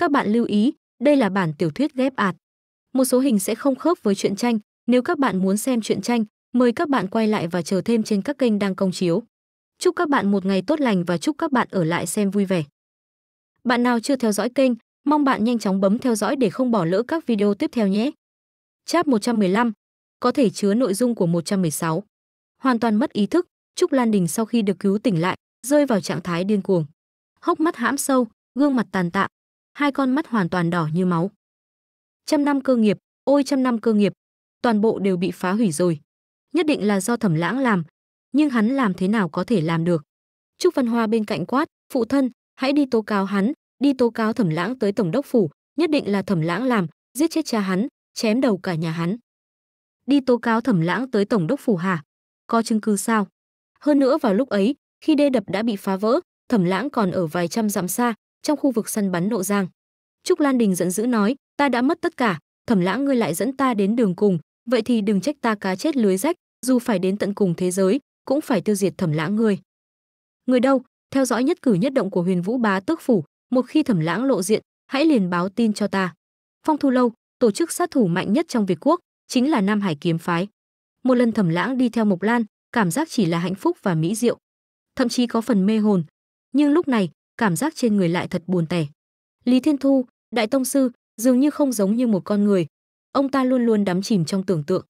Các bạn lưu ý, đây là bản tiểu thuyết ghép ạt. Một số hình sẽ không khớp với truyện tranh, nếu các bạn muốn xem truyện tranh, mời các bạn quay lại và chờ thêm trên các kênh đang công chiếu. Chúc các bạn một ngày tốt lành và chúc các bạn ở lại xem vui vẻ. Bạn nào chưa theo dõi kênh, mong bạn nhanh chóng bấm theo dõi để không bỏ lỡ các video tiếp theo nhé. Chat 115 có thể chứa nội dung của 116. Hoàn toàn mất ý thức, Trúc Lan Đình sau khi được cứu tỉnh lại, rơi vào trạng thái điên cuồng. Hốc mắt hãm sâu, gương mặt tàn tạ, hai con mắt hoàn toàn đỏ như máu. Trăm năm cơ nghiệp, ôi trăm năm cơ nghiệp, toàn bộ đều bị phá hủy rồi. Nhất định là do thẩm lãng làm, nhưng hắn làm thế nào có thể làm được. Trúc Văn Hoa bên cạnh quát, phụ thân, hãy đi tố cáo hắn, đi tố cáo thẩm lãng tới Tổng đốc Phủ, nhất định là thẩm lãng làm, giết chết cha hắn, chém đầu cả nhà hắn. Đi tố cáo thẩm lãng tới Tổng đốc Phủ hả? Có chứng cứ sao? Hơn nữa vào lúc ấy, khi đê đập đã bị phá vỡ, thẩm lãng còn ở vài trăm dặm xa, trong khu vực săn bắn nộ giang trúc lan đình giận dữ nói ta đã mất tất cả thẩm lãng ngươi lại dẫn ta đến đường cùng vậy thì đừng trách ta cá chết lưới rách dù phải đến tận cùng thế giới cũng phải tiêu diệt thẩm lãng ngươi người đâu theo dõi nhất cử nhất động của huyền vũ bá tước phủ một khi thẩm lãng lộ diện hãy liền báo tin cho ta phong thu lâu tổ chức sát thủ mạnh nhất trong việt quốc chính là nam hải kiếm phái một lần thẩm lãng đi theo mộc lan cảm giác chỉ là hạnh phúc và mỹ diệu thậm chí có phần mê hồn nhưng lúc này cảm giác trên người lại thật buồn tẻ. Lý Thiên Thu, đại tông sư, dường như không giống như một con người. Ông ta luôn luôn đắm chìm trong tưởng tượng.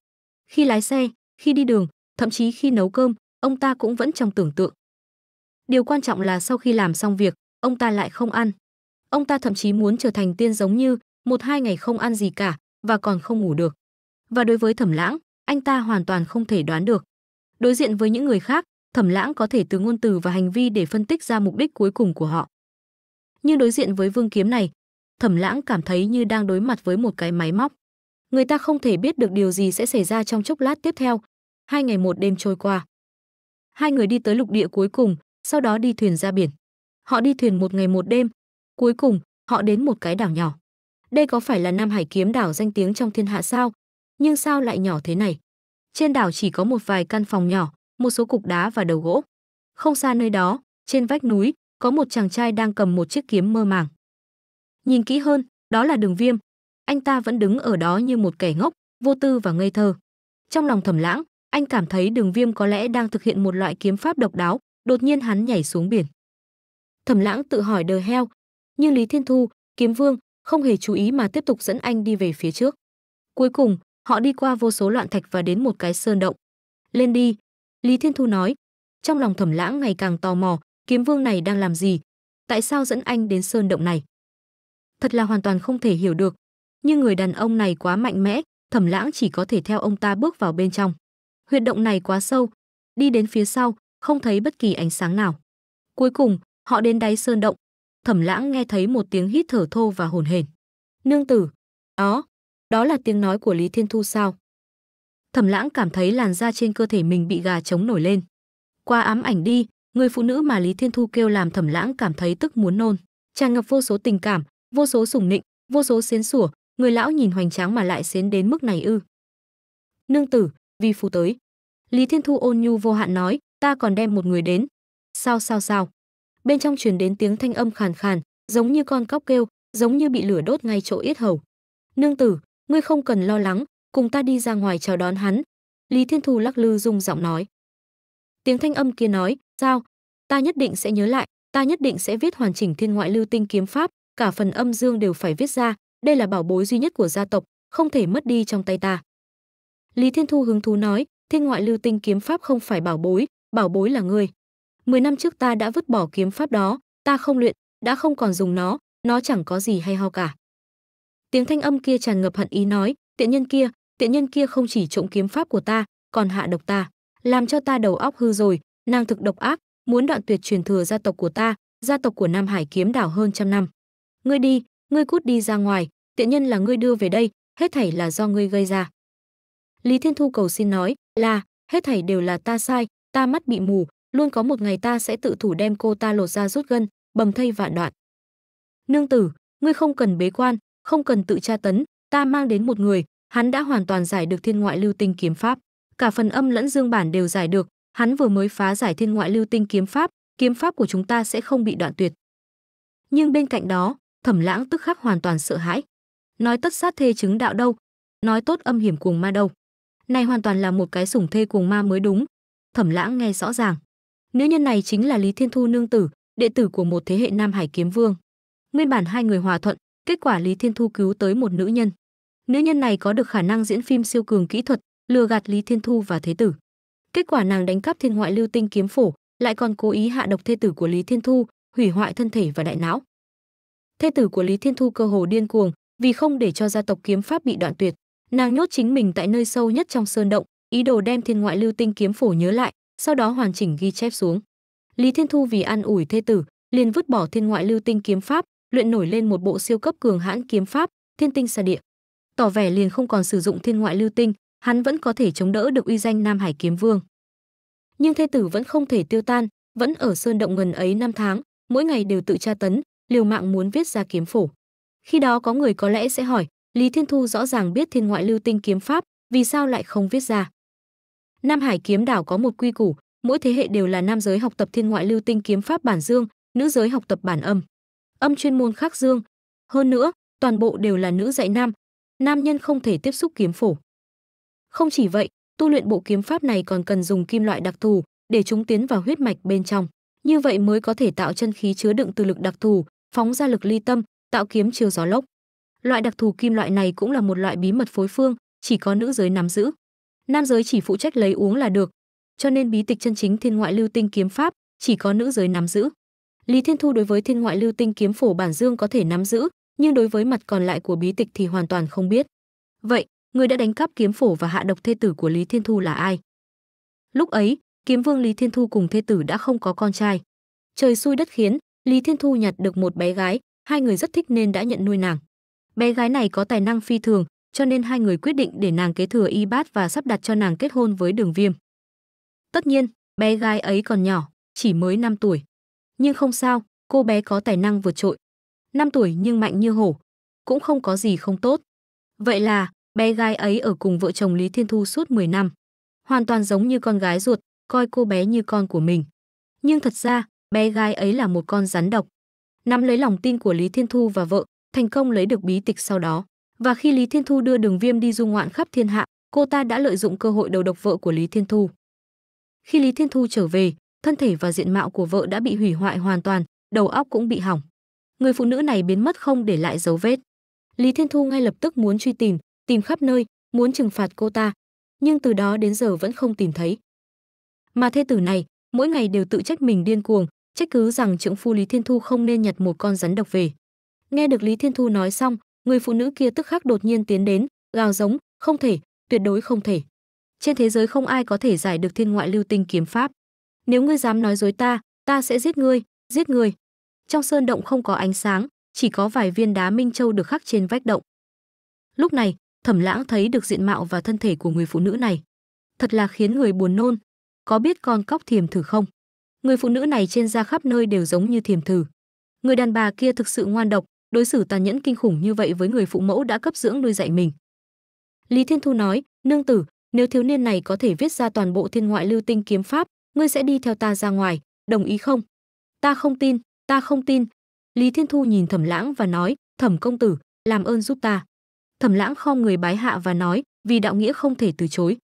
Khi lái xe, khi đi đường, thậm chí khi nấu cơm, ông ta cũng vẫn trong tưởng tượng. Điều quan trọng là sau khi làm xong việc, ông ta lại không ăn. Ông ta thậm chí muốn trở thành tiên giống như một hai ngày không ăn gì cả và còn không ngủ được. Và đối với Thẩm Lãng, anh ta hoàn toàn không thể đoán được. Đối diện với những người khác, thẩm lãng có thể từ ngôn từ và hành vi để phân tích ra mục đích cuối cùng của họ nhưng đối diện với vương kiếm này thẩm lãng cảm thấy như đang đối mặt với một cái máy móc người ta không thể biết được điều gì sẽ xảy ra trong chốc lát tiếp theo hai ngày một đêm trôi qua hai người đi tới lục địa cuối cùng sau đó đi thuyền ra biển họ đi thuyền một ngày một đêm cuối cùng họ đến một cái đảo nhỏ đây có phải là nam hải kiếm đảo danh tiếng trong thiên hạ sao nhưng sao lại nhỏ thế này trên đảo chỉ có một vài căn phòng nhỏ một số cục đá và đầu gỗ. Không xa nơi đó, trên vách núi, có một chàng trai đang cầm một chiếc kiếm mơ màng. Nhìn kỹ hơn, đó là Đường Viêm. Anh ta vẫn đứng ở đó như một kẻ ngốc, vô tư và ngây thơ. Trong lòng Thẩm Lãng, anh cảm thấy Đường Viêm có lẽ đang thực hiện một loại kiếm pháp độc đáo, đột nhiên hắn nhảy xuống biển. Thẩm Lãng tự hỏi đời heo, nhưng Lý Thiên Thu, Kiếm Vương không hề chú ý mà tiếp tục dẫn anh đi về phía trước. Cuối cùng, họ đi qua vô số loạn thạch và đến một cái sơn động. "Lên đi, Lý Thiên Thu nói. Trong lòng thẩm lãng ngày càng tò mò, kiếm vương này đang làm gì? Tại sao dẫn anh đến sơn động này? Thật là hoàn toàn không thể hiểu được. Nhưng người đàn ông này quá mạnh mẽ, thẩm lãng chỉ có thể theo ông ta bước vào bên trong. Huyệt động này quá sâu. Đi đến phía sau, không thấy bất kỳ ánh sáng nào. Cuối cùng, họ đến đáy sơn động. Thẩm lãng nghe thấy một tiếng hít thở thô và hồn hển. Nương tử. Đó, đó là tiếng nói của Lý Thiên Thu sao? Thẩm Lãng cảm thấy làn da trên cơ thể mình bị gà trống nổi lên. Qua ám ảnh đi, người phụ nữ mà Lý Thiên Thu kêu làm Thẩm Lãng cảm thấy tức muốn nôn, tràn ngập vô số tình cảm, vô số sủng nịnh, vô số xén sủa, người lão nhìn hoành tráng mà lại xén đến mức này ư? Nương tử, vi phu tới. Lý Thiên Thu ôn nhu vô hạn nói, ta còn đem một người đến. Sao sao sao? Bên trong truyền đến tiếng thanh âm khàn khàn, giống như con cóc kêu, giống như bị lửa đốt ngay chỗ yết hầu. Nương tử, ngươi không cần lo lắng, cùng ta đi ra ngoài chào đón hắn lý thiên Thu lắc lư rung giọng nói tiếng thanh âm kia nói sao ta nhất định sẽ nhớ lại ta nhất định sẽ viết hoàn chỉnh thiên ngoại lưu tinh kiếm pháp cả phần âm dương đều phải viết ra đây là bảo bối duy nhất của gia tộc không thể mất đi trong tay ta lý thiên thu hứng thú nói thiên ngoại lưu tinh kiếm pháp không phải bảo bối bảo bối là ngươi mười năm trước ta đã vứt bỏ kiếm pháp đó ta không luyện đã không còn dùng nó nó chẳng có gì hay ho cả tiếng thanh âm kia tràn ngập hận ý nói tiện nhân kia tiện nhân kia không chỉ trộm kiếm pháp của ta, còn hạ độc ta, làm cho ta đầu óc hư rồi, nàng thực độc ác, muốn đoạn tuyệt truyền thừa gia tộc của ta, gia tộc của Nam Hải kiếm đảo hơn trăm năm. Ngươi đi, ngươi cút đi ra ngoài, tiện nhân là ngươi đưa về đây, hết thảy là do ngươi gây ra. Lý Thiên Thu cầu xin nói, là, hết thảy đều là ta sai, ta mắt bị mù, luôn có một ngày ta sẽ tự thủ đem cô ta lột ra rút gân, bầm thây vạn đoạn. Nương tử, ngươi không cần bế quan, không cần tự tra tấn, ta mang đến một người, hắn đã hoàn toàn giải được thiên ngoại lưu tinh kiếm pháp, cả phần âm lẫn dương bản đều giải được, hắn vừa mới phá giải thiên ngoại lưu tinh kiếm pháp, kiếm pháp của chúng ta sẽ không bị đoạn tuyệt. Nhưng bên cạnh đó, Thẩm Lãng tức khắc hoàn toàn sợ hãi. Nói tất sát thê chứng đạo đâu, nói tốt âm hiểm cuồng ma đâu. Này hoàn toàn là một cái sủng thê cuồng ma mới đúng. Thẩm Lãng nghe rõ ràng. Nữ nhân này chính là Lý Thiên Thu nương tử, đệ tử của một thế hệ Nam Hải kiếm vương. Nguyên bản hai người hòa thuận, kết quả Lý Thiên Thu cứu tới một nữ nhân. Nữ nhân này có được khả năng diễn phim siêu cường kỹ thuật, lừa gạt Lý Thiên Thu và Thế Tử. Kết quả nàng đánh cắp thiên ngoại lưu tinh kiếm phổ, lại còn cố ý hạ độc thê tử của Lý Thiên Thu, hủy hoại thân thể và đại não. Thê tử của Lý Thiên Thu cơ hồ điên cuồng, vì không để cho gia tộc kiếm pháp bị đoạn tuyệt, nàng nhốt chính mình tại nơi sâu nhất trong sơn động, ý đồ đem thiên ngoại lưu tinh kiếm phổ nhớ lại, sau đó hoàn chỉnh ghi chép xuống. Lý Thiên Thu vì an ủi thê tử, liền vứt bỏ thiên ngoại lưu tinh kiếm pháp, luyện nổi lên một bộ siêu cấp cường hãn kiếm pháp, Thiên tinh xà địa tỏ vẻ liền không còn sử dụng thiên ngoại lưu tinh, hắn vẫn có thể chống đỡ được uy danh Nam Hải Kiếm Vương. Nhưng thê tử vẫn không thể tiêu tan, vẫn ở sơn động gần ấy năm tháng, mỗi ngày đều tự tra tấn, liều mạng muốn viết ra kiếm phổ. Khi đó có người có lẽ sẽ hỏi, Lý Thiên Thu rõ ràng biết thiên ngoại lưu tinh kiếm pháp, vì sao lại không viết ra? Nam Hải Kiếm Đảo có một quy củ, mỗi thế hệ đều là nam giới học tập thiên ngoại lưu tinh kiếm pháp bản dương, nữ giới học tập bản âm. Âm chuyên môn khác dương. Hơn nữa, toàn bộ đều là nữ dạy nam, nam nhân không thể tiếp xúc kiếm phổ. Không chỉ vậy, tu luyện bộ kiếm pháp này còn cần dùng kim loại đặc thù để chúng tiến vào huyết mạch bên trong, như vậy mới có thể tạo chân khí chứa đựng từ lực đặc thù, phóng ra lực ly tâm, tạo kiếm chiều gió lốc. Loại đặc thù kim loại này cũng là một loại bí mật phối phương, chỉ có nữ giới nắm giữ. Nam giới chỉ phụ trách lấy uống là được, cho nên bí tịch chân chính thiên ngoại lưu tinh kiếm pháp chỉ có nữ giới nắm giữ. Lý Thiên Thu đối với thiên ngoại lưu tinh kiếm phổ bản dương có thể nắm giữ, nhưng đối với mặt còn lại của bí tịch thì hoàn toàn không biết. Vậy, người đã đánh cắp kiếm phổ và hạ độc thê tử của Lý Thiên Thu là ai? Lúc ấy, kiếm vương Lý Thiên Thu cùng thê tử đã không có con trai. Trời xui đất khiến, Lý Thiên Thu nhặt được một bé gái, hai người rất thích nên đã nhận nuôi nàng. Bé gái này có tài năng phi thường, cho nên hai người quyết định để nàng kế thừa y bát và sắp đặt cho nàng kết hôn với Đường Viêm. Tất nhiên, bé gái ấy còn nhỏ, chỉ mới 5 tuổi. Nhưng không sao, cô bé có tài năng vượt trội, 5 tuổi nhưng mạnh như hổ, cũng không có gì không tốt. Vậy là, bé gái ấy ở cùng vợ chồng Lý Thiên Thu suốt 10 năm, hoàn toàn giống như con gái ruột, coi cô bé như con của mình. Nhưng thật ra, bé gái ấy là một con rắn độc. Nắm lấy lòng tin của Lý Thiên Thu và vợ, thành công lấy được bí tịch sau đó. Và khi Lý Thiên Thu đưa Đường Viêm đi du ngoạn khắp thiên hạ, cô ta đã lợi dụng cơ hội đầu độc vợ của Lý Thiên Thu. Khi Lý Thiên Thu trở về, thân thể và diện mạo của vợ đã bị hủy hoại hoàn toàn, đầu óc cũng bị hỏng người phụ nữ này biến mất không để lại dấu vết. Lý Thiên Thu ngay lập tức muốn truy tìm, tìm khắp nơi, muốn trừng phạt cô ta, nhưng từ đó đến giờ vẫn không tìm thấy. Mà thê tử này, mỗi ngày đều tự trách mình điên cuồng, trách cứ rằng trưởng phu Lý Thiên Thu không nên nhặt một con rắn độc về. Nghe được Lý Thiên Thu nói xong, người phụ nữ kia tức khắc đột nhiên tiến đến, gào giống, không thể, tuyệt đối không thể. Trên thế giới không ai có thể giải được thiên ngoại lưu tinh kiếm pháp. Nếu ngươi dám nói dối ta, ta sẽ giết ngươi, giết ngươi trong sơn động không có ánh sáng, chỉ có vài viên đá minh châu được khắc trên vách động. Lúc này, Thẩm Lãng thấy được diện mạo và thân thể của người phụ nữ này. Thật là khiến người buồn nôn. Có biết con cóc thiềm thử không? Người phụ nữ này trên da khắp nơi đều giống như thiềm thử. Người đàn bà kia thực sự ngoan độc, đối xử tàn nhẫn kinh khủng như vậy với người phụ mẫu đã cấp dưỡng nuôi dạy mình. Lý Thiên Thu nói, nương tử, nếu thiếu niên này có thể viết ra toàn bộ thiên ngoại lưu tinh kiếm pháp, ngươi sẽ đi theo ta ra ngoài, đồng ý không? Ta không tin, Ta không tin. Lý Thiên Thu nhìn Thẩm Lãng và nói, Thẩm công tử, làm ơn giúp ta. Thẩm Lãng khom người bái hạ và nói, vì đạo nghĩa không thể từ chối.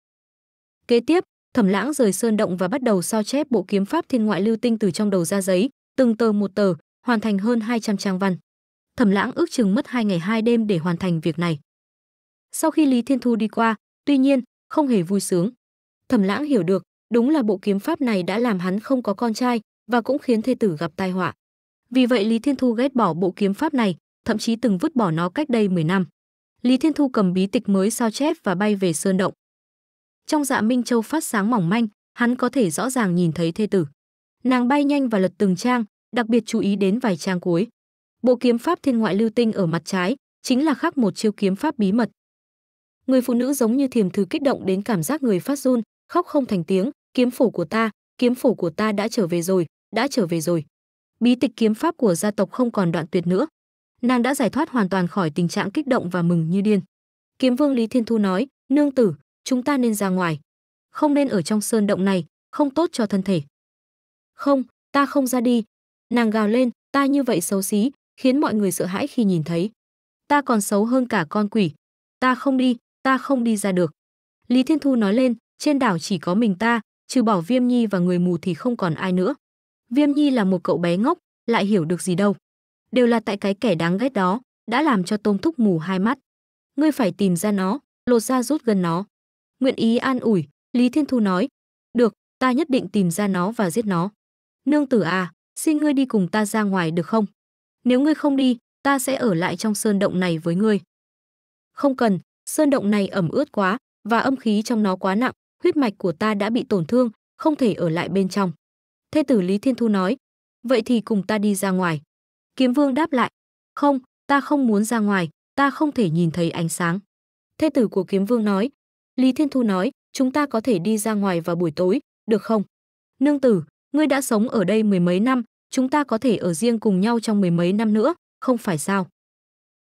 Kế tiếp, Thẩm Lãng rời sơn động và bắt đầu sao chép bộ kiếm pháp thiên ngoại lưu tinh từ trong đầu ra giấy, từng tờ một tờ, hoàn thành hơn 200 trang văn. Thẩm Lãng ước chừng mất hai ngày hai đêm để hoàn thành việc này. Sau khi Lý Thiên Thu đi qua, tuy nhiên, không hề vui sướng. Thẩm Lãng hiểu được, đúng là bộ kiếm pháp này đã làm hắn không có con trai và cũng khiến thê tử gặp tai họa. Vì vậy Lý Thiên Thu ghét bỏ bộ kiếm pháp này, thậm chí từng vứt bỏ nó cách đây 10 năm. Lý Thiên Thu cầm bí tịch mới sao chép và bay về sơn động. Trong dạ Minh Châu phát sáng mỏng manh, hắn có thể rõ ràng nhìn thấy thê tử. Nàng bay nhanh và lật từng trang, đặc biệt chú ý đến vài trang cuối. Bộ kiếm pháp thiên ngoại lưu tinh ở mặt trái chính là khác một chiêu kiếm pháp bí mật. Người phụ nữ giống như thiềm thư kích động đến cảm giác người phát run, khóc không thành tiếng, kiếm phủ của ta, kiếm phủ của ta đã trở về rồi, đã trở về rồi bí tịch kiếm pháp của gia tộc không còn đoạn tuyệt nữa. Nàng đã giải thoát hoàn toàn khỏi tình trạng kích động và mừng như điên. Kiếm Vương Lý Thiên Thu nói, "Nương tử, chúng ta nên ra ngoài, không nên ở trong sơn động này, không tốt cho thân thể." "Không, ta không ra đi." Nàng gào lên, "Ta như vậy xấu xí, khiến mọi người sợ hãi khi nhìn thấy. Ta còn xấu hơn cả con quỷ. Ta không đi, ta không đi ra được." Lý Thiên Thu nói lên, "Trên đảo chỉ có mình ta, trừ bỏ Viêm Nhi và người mù thì không còn ai nữa." Viêm Nhi là một cậu bé ngốc, lại hiểu được gì đâu. Đều là tại cái kẻ đáng ghét đó, đã làm cho Tôm Thúc mù hai mắt. Ngươi phải tìm ra nó, lột ra rút gần nó. Nguyện ý an ủi, Lý Thiên Thu nói. Được, ta nhất định tìm ra nó và giết nó. Nương tử à, xin ngươi đi cùng ta ra ngoài được không? Nếu ngươi không đi, ta sẽ ở lại trong sơn động này với ngươi. Không cần, sơn động này ẩm ướt quá và âm khí trong nó quá nặng, huyết mạch của ta đã bị tổn thương, không thể ở lại bên trong. Thê tử Lý Thiên Thu nói, vậy thì cùng ta đi ra ngoài. Kiếm Vương đáp lại, không, ta không muốn ra ngoài, ta không thể nhìn thấy ánh sáng. Thê tử của Kiếm Vương nói, Lý Thiên Thu nói, chúng ta có thể đi ra ngoài vào buổi tối, được không? Nương tử, ngươi đã sống ở đây mười mấy năm, chúng ta có thể ở riêng cùng nhau trong mười mấy năm nữa, không phải sao?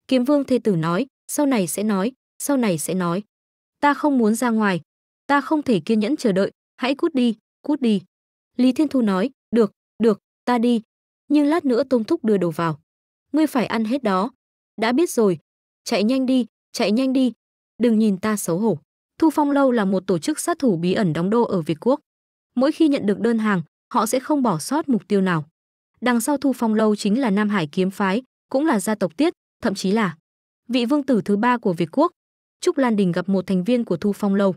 Kiếm Vương thê tử nói, sau này sẽ nói, sau này sẽ nói. Ta không muốn ra ngoài, ta không thể kiên nhẫn chờ đợi, hãy cút đi, cút đi. Lý Thiên Thu nói, được, được, ta đi, nhưng lát nữa Tông Thúc đưa đồ vào. Ngươi phải ăn hết đó. Đã biết rồi, chạy nhanh đi, chạy nhanh đi, đừng nhìn ta xấu hổ. Thu Phong Lâu là một tổ chức sát thủ bí ẩn đóng đô ở Việt Quốc. Mỗi khi nhận được đơn hàng, họ sẽ không bỏ sót mục tiêu nào. Đằng sau Thu Phong Lâu chính là Nam Hải Kiếm Phái, cũng là gia tộc Tiết, thậm chí là vị vương tử thứ ba của Việt Quốc. Trúc Lan Đình gặp một thành viên của Thu Phong Lâu.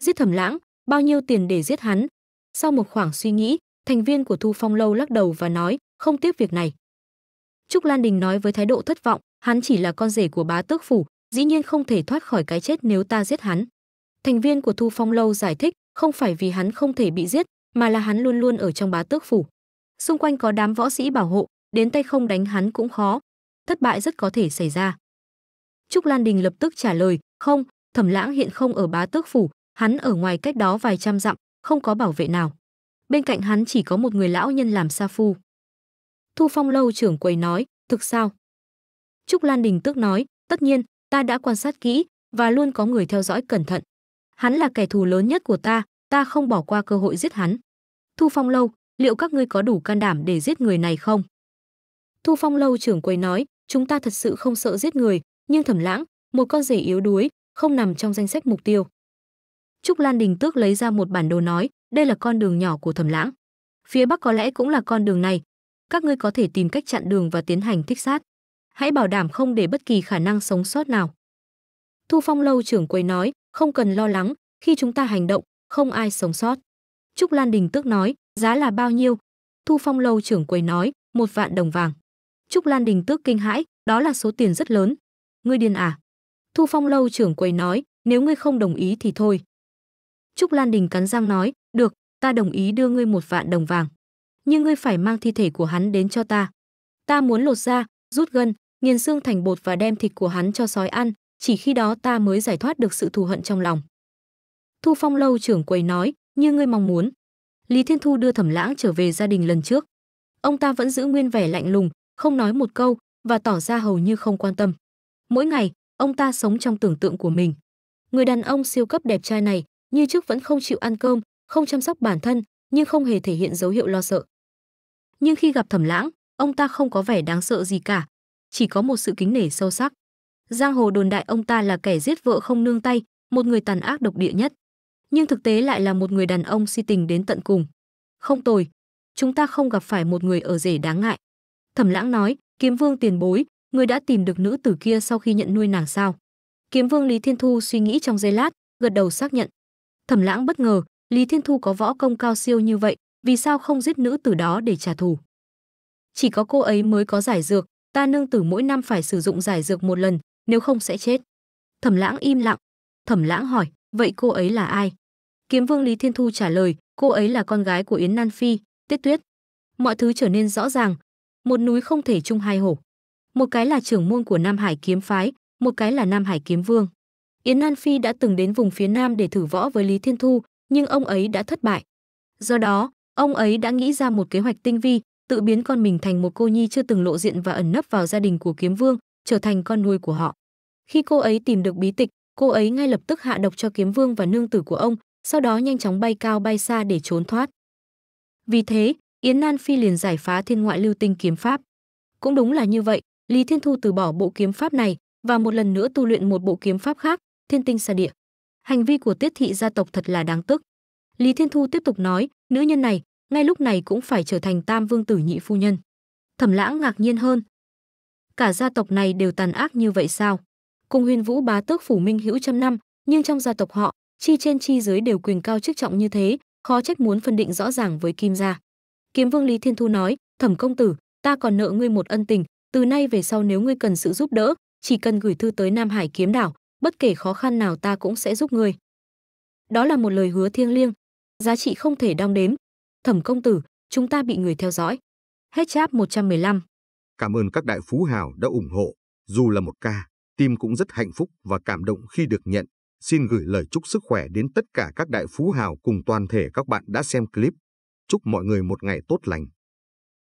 Giết thẩm lãng, bao nhiêu tiền để giết hắn, sau một khoảng suy nghĩ, thành viên của Thu Phong lâu lắc đầu và nói, không tiếp việc này. Trúc Lan Đình nói với thái độ thất vọng, hắn chỉ là con rể của bá tước phủ, dĩ nhiên không thể thoát khỏi cái chết nếu ta giết hắn. Thành viên của Thu Phong lâu giải thích, không phải vì hắn không thể bị giết, mà là hắn luôn luôn ở trong bá tước phủ. Xung quanh có đám võ sĩ bảo hộ, đến tay không đánh hắn cũng khó. Thất bại rất có thể xảy ra. Trúc Lan Đình lập tức trả lời, không, Thẩm Lãng hiện không ở bá tước phủ, hắn ở ngoài cách đó vài trăm dặm, không có bảo vệ nào. Bên cạnh hắn chỉ có một người lão nhân làm sa phu. Thu Phong lâu trưởng quầy nói, thực sao? Trúc Lan Đình tức nói, tất nhiên, ta đã quan sát kỹ và luôn có người theo dõi cẩn thận. Hắn là kẻ thù lớn nhất của ta, ta không bỏ qua cơ hội giết hắn. Thu Phong lâu, liệu các ngươi có đủ can đảm để giết người này không? Thu Phong lâu trưởng quầy nói, chúng ta thật sự không sợ giết người, nhưng Thẩm Lãng, một con rể yếu đuối, không nằm trong danh sách mục tiêu. Trúc Lan Đình Tước lấy ra một bản đồ nói, đây là con đường nhỏ của Thẩm Lãng. Phía bắc có lẽ cũng là con đường này. Các ngươi có thể tìm cách chặn đường và tiến hành thích sát. Hãy bảo đảm không để bất kỳ khả năng sống sót nào. Thu Phong lâu trưởng quầy nói, không cần lo lắng, khi chúng ta hành động, không ai sống sót. Trúc Lan Đình Tước nói, giá là bao nhiêu? Thu Phong lâu trưởng quầy nói, một vạn đồng vàng. Trúc Lan Đình Tước kinh hãi, đó là số tiền rất lớn. Ngươi điên à? Thu Phong lâu trưởng quầy nói, nếu ngươi không đồng ý thì thôi. Trúc Lan Đình cắn răng nói, được, ta đồng ý đưa ngươi một vạn đồng vàng. Nhưng ngươi phải mang thi thể của hắn đến cho ta. Ta muốn lột da, rút gân, nghiền xương thành bột và đem thịt của hắn cho sói ăn, chỉ khi đó ta mới giải thoát được sự thù hận trong lòng. Thu Phong lâu trưởng quầy nói, như ngươi mong muốn. Lý Thiên Thu đưa Thẩm Lãng trở về gia đình lần trước. Ông ta vẫn giữ nguyên vẻ lạnh lùng, không nói một câu và tỏ ra hầu như không quan tâm. Mỗi ngày, ông ta sống trong tưởng tượng của mình. Người đàn ông siêu cấp đẹp trai này như trước vẫn không chịu ăn cơm không chăm sóc bản thân nhưng không hề thể hiện dấu hiệu lo sợ nhưng khi gặp thẩm lãng ông ta không có vẻ đáng sợ gì cả chỉ có một sự kính nể sâu sắc giang hồ đồn đại ông ta là kẻ giết vợ không nương tay một người tàn ác độc địa nhất nhưng thực tế lại là một người đàn ông si tình đến tận cùng không tồi chúng ta không gặp phải một người ở rể đáng ngại thẩm lãng nói kiếm vương tiền bối người đã tìm được nữ tử kia sau khi nhận nuôi nàng sao kiếm vương lý thiên thu suy nghĩ trong giây lát gật đầu xác nhận Thẩm Lãng bất ngờ, Lý Thiên Thu có võ công cao siêu như vậy, vì sao không giết nữ tử đó để trả thù? Chỉ có cô ấy mới có giải dược, ta nương tử mỗi năm phải sử dụng giải dược một lần, nếu không sẽ chết. Thẩm Lãng im lặng. Thẩm Lãng hỏi, vậy cô ấy là ai? Kiếm Vương Lý Thiên Thu trả lời, cô ấy là con gái của Yến Nan Phi, Tuyết Tuyết. Mọi thứ trở nên rõ ràng. Một núi không thể chung hai hổ. Một cái là trưởng môn của Nam Hải Kiếm Phái, một cái là Nam Hải Kiếm Vương. Yến An Phi đã từng đến vùng phía Nam để thử võ với Lý Thiên Thu, nhưng ông ấy đã thất bại. Do đó, ông ấy đã nghĩ ra một kế hoạch tinh vi, tự biến con mình thành một cô nhi chưa từng lộ diện và ẩn nấp vào gia đình của Kiếm Vương, trở thành con nuôi của họ. Khi cô ấy tìm được bí tịch, cô ấy ngay lập tức hạ độc cho Kiếm Vương và nương tử của ông, sau đó nhanh chóng bay cao bay xa để trốn thoát. Vì thế, Yến Nan Phi liền giải phá thiên ngoại lưu tinh kiếm pháp. Cũng đúng là như vậy, Lý Thiên Thu từ bỏ bộ kiếm pháp này và một lần nữa tu luyện một bộ kiếm pháp khác, thiên tinh xa địa. Hành vi của Tiết thị gia tộc thật là đáng tức. Lý Thiên Thu tiếp tục nói, nữ nhân này, ngay lúc này cũng phải trở thành Tam Vương tử nhị phu nhân. Thẩm Lãng ngạc nhiên hơn. Cả gia tộc này đều tàn ác như vậy sao? Cùng Huyền Vũ bá tước phủ Minh hữu trăm năm, nhưng trong gia tộc họ, chi trên chi dưới đều quyền cao chức trọng như thế, khó trách muốn phân định rõ ràng với Kim gia. Kiếm Vương Lý Thiên Thu nói, "Thẩm công tử, ta còn nợ ngươi một ân tình, từ nay về sau nếu ngươi cần sự giúp đỡ, chỉ cần gửi thư tới Nam Hải kiếm đảo, bất kể khó khăn nào ta cũng sẽ giúp người. Đó là một lời hứa thiêng liêng, giá trị không thể đong đếm. Thẩm công tử, chúng ta bị người theo dõi. Hết cháp 115. Cảm ơn các đại phú hào đã ủng hộ, dù là một ca, tim cũng rất hạnh phúc và cảm động khi được nhận. Xin gửi lời chúc sức khỏe đến tất cả các đại phú hào cùng toàn thể các bạn đã xem clip. Chúc mọi người một ngày tốt lành.